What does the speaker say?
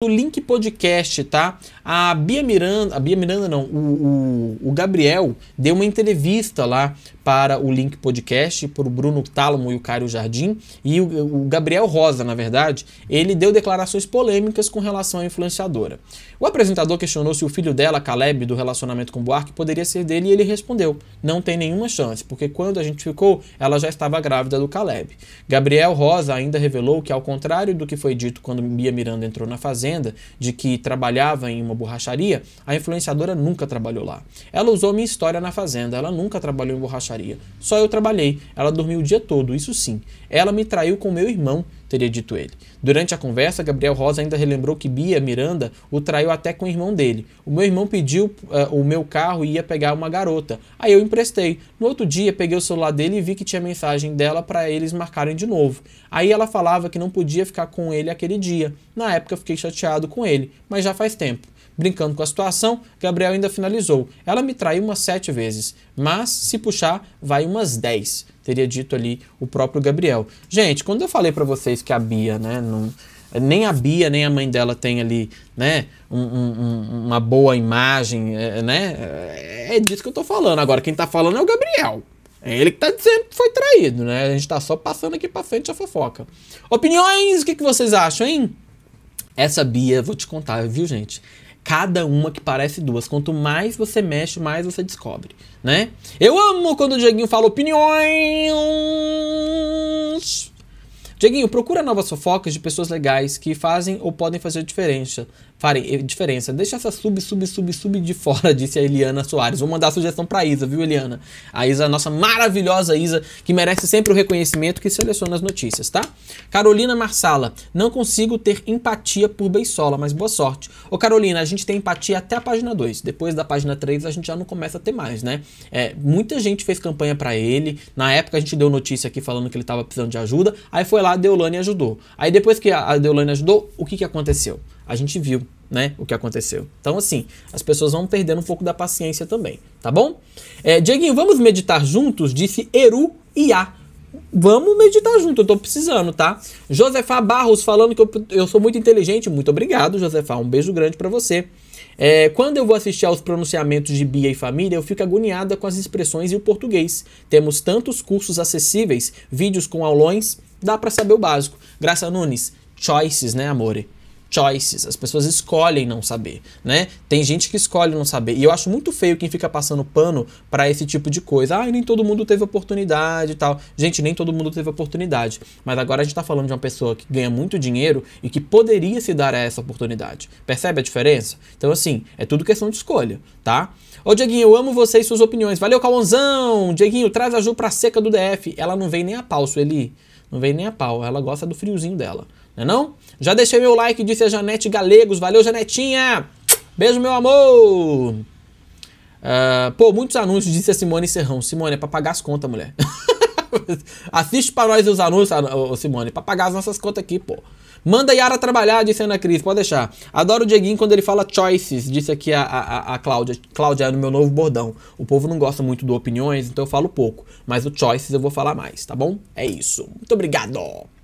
o Link Podcast, tá? A Bia Miranda, a Bia Miranda não, o, o, o Gabriel deu uma entrevista lá para o Link Podcast, para o Bruno Tálamo e o Caio Jardim. E o, o, Gabriel Rosa, na verdade, ele deu declarações polêmicas com relação à influenciadora. O apresentador questionou se o filho dela, Caleb, do relacionamento com Buarque, poderia ser dele e ele respondeu: não tem nenhuma chance, porque quando a gente ficou, ela já estava grávida do Caleb. Gabriel Rosa ainda revelou que, ao contrário do que foi dito quando Mia Miranda entrou na Fazenda, de que trabalhava em uma borracharia, a influenciadora nunca trabalhou lá. Ela usou minha história na Fazenda, ela nunca trabalhou em borracharia só eu trabalhei, ela dormiu o dia todo, isso sim. Ela me traiu com meu irmão, teria dito ele. Durante a conversa, Gabriel Rosa ainda relembrou que Bia Miranda o traiu até com o irmão dele. O meu irmão pediu uh, o meu carro e ia pegar uma garota. Aí eu emprestei. No outro dia, peguei o celular dele e vi que tinha mensagem dela para eles marcarem de novo. Aí ela falava que não podia ficar com ele aquele dia. Na época, fiquei chateado com ele, mas já faz tempo. Brincando com a situação, Gabriel ainda finalizou. Ela me traiu umas sete vezes, mas se puxar, vai umas dez. Teria dito ali o próprio Gabriel. Gente, quando eu falei para vocês que a Bia, né, não, nem a Bia nem a mãe dela tem ali, né, um, um, uma boa imagem, é, né, é, é disso que eu tô falando. Agora, quem tá falando é o Gabriel. É ele que tá dizendo que foi traído, né? A gente tá só passando aqui pra frente a fofoca. Opiniões, o que, que vocês acham, hein? Essa Bia, vou te contar, viu, gente? cada uma que parece duas. Quanto mais você mexe, mais você descobre, né? Eu amo quando o Dieguinho fala opiniões. Dieguinho, procura novas fofocas de pessoas legais que fazem ou podem fazer diferença. Farem eh, diferença. Deixa essa sub, sub, sub, sub de fora, disse a Eliana Soares. Vou mandar a sugestão pra Isa, viu, Eliana? A Isa, nossa maravilhosa Isa, que merece sempre o reconhecimento que seleciona as notícias, tá? Carolina Marsala, não consigo ter empatia por Beisola, mas boa sorte. Ô, Carolina, a gente tem empatia até a página 2. Depois da página 3, a gente já não começa a ter mais, né? É, muita gente fez campanha para ele. Na época, a gente deu notícia aqui falando que ele tava precisando de ajuda. Aí foi lá lá, a Deolane ajudou. Aí depois que a Deolane ajudou, o que, que aconteceu? A gente viu, né, o que aconteceu. Então, assim, as pessoas vão perdendo um pouco da paciência também, tá bom? É, Dieguinho, vamos meditar juntos? Disse Eru A. Vamos meditar junto, eu tô precisando, tá? Josefá Barros falando que eu, eu sou muito inteligente. Muito obrigado, Josefá. Um beijo grande para você. É, quando eu vou assistir aos pronunciamentos de Bia e família, eu fico agoniada com as expressões e o português. Temos tantos cursos acessíveis, vídeos com aulões, dá para saber o básico. Graça Nunes, choices, né, amore? choices, as pessoas escolhem não saber, né? Tem gente que escolhe não saber. E eu acho muito feio quem fica passando pano para esse tipo de coisa. Ah, nem todo mundo teve oportunidade e tal. Gente, nem todo mundo teve oportunidade. Mas agora a gente tá falando de uma pessoa que ganha muito dinheiro e que poderia se dar a essa oportunidade. Percebe a diferença? Então, assim, é tudo questão de escolha, tá? Ô, Dieguinho, eu amo você e suas opiniões. Valeu, Calonzão! Dieguinho, traz a Ju pra seca do DF. Ela não vem nem a pau, Sueli. Não vem nem a pau. Ela gosta do friozinho dela. Não é não? Já deixei meu like, disse a Janete Galegos. Valeu, Janetinha! Beijo, meu amor! Uh, pô, muitos anúncios, disse a Simone Serrão. Simone, é pra pagar as contas, mulher. Assiste pra nós os anúncios, ah, Simone, pra pagar as nossas contas aqui, pô. Manda Yara trabalhar, disse a Ana Cris, pode deixar. Adoro o Dieguinho quando ele fala choices, disse aqui a, a, a Cláudia. Cláudia é no meu novo bordão. O povo não gosta muito do opiniões, então eu falo pouco. Mas o choices eu vou falar mais, tá bom? É isso. Muito obrigado.